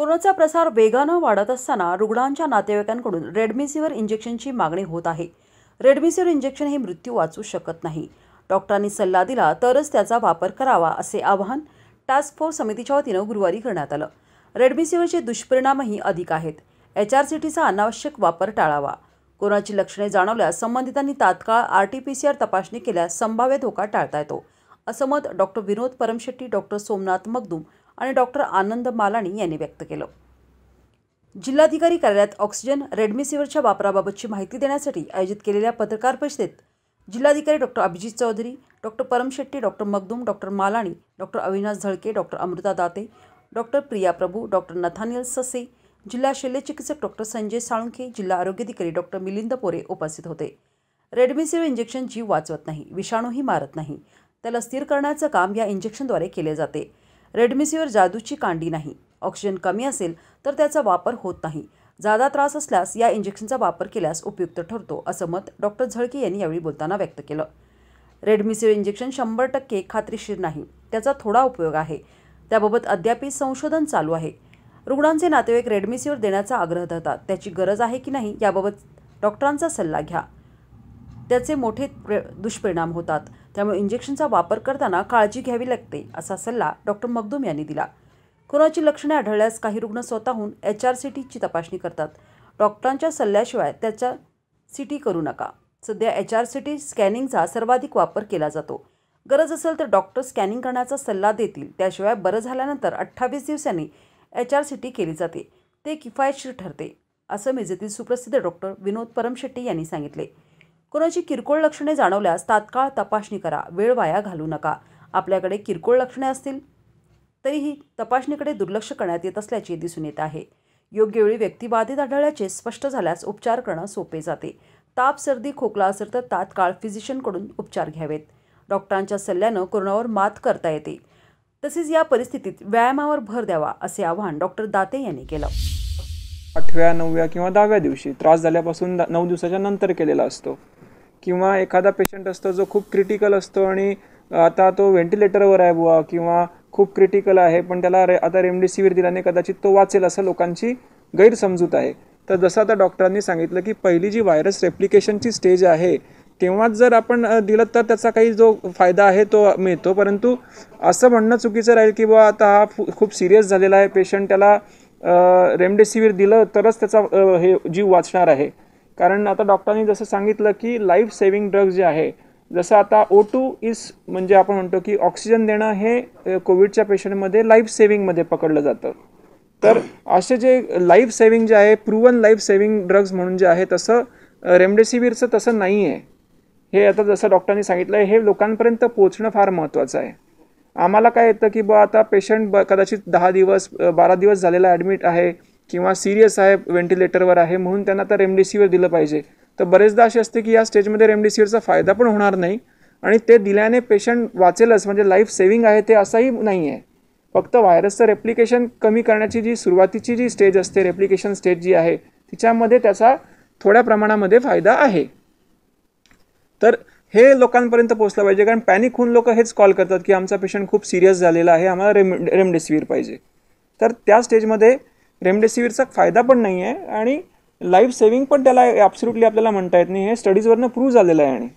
कोरोनाचा प्रसार वेगानं वाढत असताना रुग्णांच्या नातेवाईकांकडून रेडमिसिव्हर इंजेक्शनची मागणी होत आहे रेडमिसिव्हर इंजेक्शन हे मृत्यू वाचू शकत नाही डॉक्टरांनी सल्ला दिला तरच त्याचा वापर करावा असे आवाहन टास्क फोर्स समितीच्या वतीनं गुरुवारी करण्यात आलं रेडमिसिव्हरचे दुष्परिणामही अधिक आहेत एच आर सी टीचा अनावश्यक वापर टाळावा कोरोनाची लक्षणे जाणवल्यास संबंधितांनी तात्काळ R T P C R तपासणी केल्यास संभाव्य धोका टाळता येतो असं मत डॉक्टर विनोद परमशेट्टी डॉक्टर सोमनाथ मगदूम आणि डॉक्टर आनंद मालाणी यांनी व्यक्त केलं जिल्हाधिकारी कार्यालयात ऑक्सिजन रेडमिसिव्हरच्या वापराबाबतची माहिती देण्यासाठी आयोजित केलेल्या पत्रकार परिषदेत जिल्हाधिकारी doctor Abhijit Chaudhari doctor Param Shetty doctor Magdum doctor Malani doctor Avinash Zalke doctor Amruta Date doctor Priya Prabhu doctor Nathaniel Sase जिल्हा शल्यचिकित्सक डॉक्टर संजय साळुंखे जिल्हा आरोग्याधिकारी डॉक्टर मिलिंद पोरे उपस्थित होते रेडमिसिव्ह इंजेक्शन जीव वाचवत नाही विषाणूही मारत नाही त्याला स्थिर करण्याचं काम या इंजेक्शनद्वारे केले जाते रेडमिसीवर जादूची कांडी नाही ऑक्सिजन कमी असेल तर त्याचा वापर होत नाही जादा त्रास असल्यास या इंजेक्शनचा वापर केल्यास उपयुक्त ठरतो असं मत डॉक्टर झळके यांनी यावेळी बोलताना व्यक्त केलं रेडमिसीवर इंजेक्शन शंभर टक्के खात्रीशीर नाही त्याचा थोडा उपयोग आहे त्याबाबत अद्यापही संशोधन चालू आहे रुग्णांचे नातेवाईक रेडमिसीवर देण्याचा आग्रह धरतात त्याची गरज आहे की नाही याबाबत डॉक्टरांचा सल्ला घ्या त्याचे मोठे दुष्परिणाम होतात त्यामुळे इंजेक्शनचा वापर करताना काळजी घ्यावी लागते असा सल्ला डॉक्टर मगदूम यांनी दिला कोरोनाची लक्षणे आढळल्यास काही रुग्ण स्वतःहून एच आर सी टीची तपासणी करतात डॉक्टरांच्या सल्ल्याशिवाय त्याच्या सी टी करू नका सध्या एच आर सी टी स्कॅनिंगचा सर्वाधिक वापर केला जातो गरज असेल तर डॉक्टर स्कॅनिंग करण्याचा सल्ला देतील त्याशिवाय बरं झाल्यानंतर अठ्ठावीस दिवसांनी एच आर सी टी केली जाते ते किफायतशीर ठरते असं मेजेतील सुप्रसिद्ध डॉक्टर विनोद परमशेट्टी यांनी सांगितले कोणाची किरकोळ लक्षणे जाणवल्यास तात्काळ तपासणी करा वेळ वाया घालू नका आपल्याकडे किरकोळ लक्षणे असतील तरीही तपासणीकडे दुर्लक्ष करण्यात येत असल्याचे दिसून येत आहे योग्य वेळी व्यक्ती बाधित आढळल्याचे स्पष्ट झाल्यास उपचार करणं सोपे जाते ताप सर्दी खोकला असेल तर तात्काळ फिजिशियनकडून उपचार घ्यावेत डॉक्टरांच्या सल्ल्यानं कोरोनावर मात करता येते तसेच या परिस्थितीत व्यायामावर भर द्यावा असे आवाहन डॉक्टर दाते यांनी केलं आठव्या नवव्या किंवा दहाव्या दिवशी त्रास झाल्यापासून नऊ दिवसाच्या नंतर केलेला असतो किंवा एखादा पेशंट असतो जो खूप क्रिटिकल असतो आणि आता तो व्हेंटिलेटरवर आहे बुवा किंवा खूप क्रिटिकल आहे पण त्याला रे आता रेमडेसिवीर दिल्याने कदाचित तो वाचेल असं लोकांची गैरसमजूत आहे तर जसं आता डॉक्टरांनी सांगितलं की पहिली जी व्हायरस रेप्लिकेशनची स्टेज आहे तेव्हाच जर आपण दिलं तर त्याचा काही जो फायदा आहे तो मिळतो परंतु असं म्हणणं चुकीचं राहील की बुवा आता हा खूप सिरियस झालेला आहे पेशंट त्याला रेमडेसिवीर दिलं तरच त्याचा हे जीव वाचणार आहे कारण आता डॉक्टरांनी जसं सांगितलं की लाईफ सेव्हिंग ड्रग्ज जे आहे जसं आता ओ टू इस म्हणजे आपण म्हणतो की ऑक्सिजन देणं हे कोविडच्या पेशंटमध्ये लाईफ सेव्हिंगमध्ये पकडलं जातं तर असे जे लाईफ सेव्हिंग जे आहे प्रूवन लाईफ सेव्हिंग ड्रग्ज म्हणून जे आहे तसं रेमडेसिवीरचं तसं नाही आहे हे आता जसं डॉक्टरांनी सांगितलं आहे हे लोकांपर्यंत पोहोचणं फार महत्त्वाचं आहे आम्हाला काय येतं की बा आता पेशंट ब कदाचित दहा दिवस बारा दिवस झालेला ॲडमिट आहे किंवा सिरियस आहे व्हेंटिलेटरवर आहे म्हणून त्यांना आता रेमडेसिवीर दिलं पाहिजे तर बरेचदा असे असते की या स्टेजमध्ये रेमडेसिवीरचा फायदा पण होणार नाही आणि ते दिल्याने पेशंट वाचेलच म्हणजे लाईफ सेविंग आहे ते असाही नाही आहे फक्त व्हायरसचं रेप्लिकेशन कमी करण्याची जी सुरुवातीची जी स्टेज असते रेप्लिकेशन स्टेज जी आहे तिच्यामध्ये त्याचा थोड्या प्रमाणामध्ये फायदा आहे तर हे लोकांपर्यंत पोहोचलं पाहिजे कारण पॅनिक होऊन लोक हेच कॉल करतात की आमचा पेशंट खूप सिरियस झालेला आहे आम्हाला रेम रेमडेसिवीर पाहिजे तर त्या स्टेजमध्ये रेमडेसिवीरचा फायदा पण नाही आहे आणि लाईफ सेविंग पण त्याला ॲब्सुटली आपल्याला म्हणता येत नाही हे स्टडीजवरनं प्रूव्ह झालेलं आहे आणि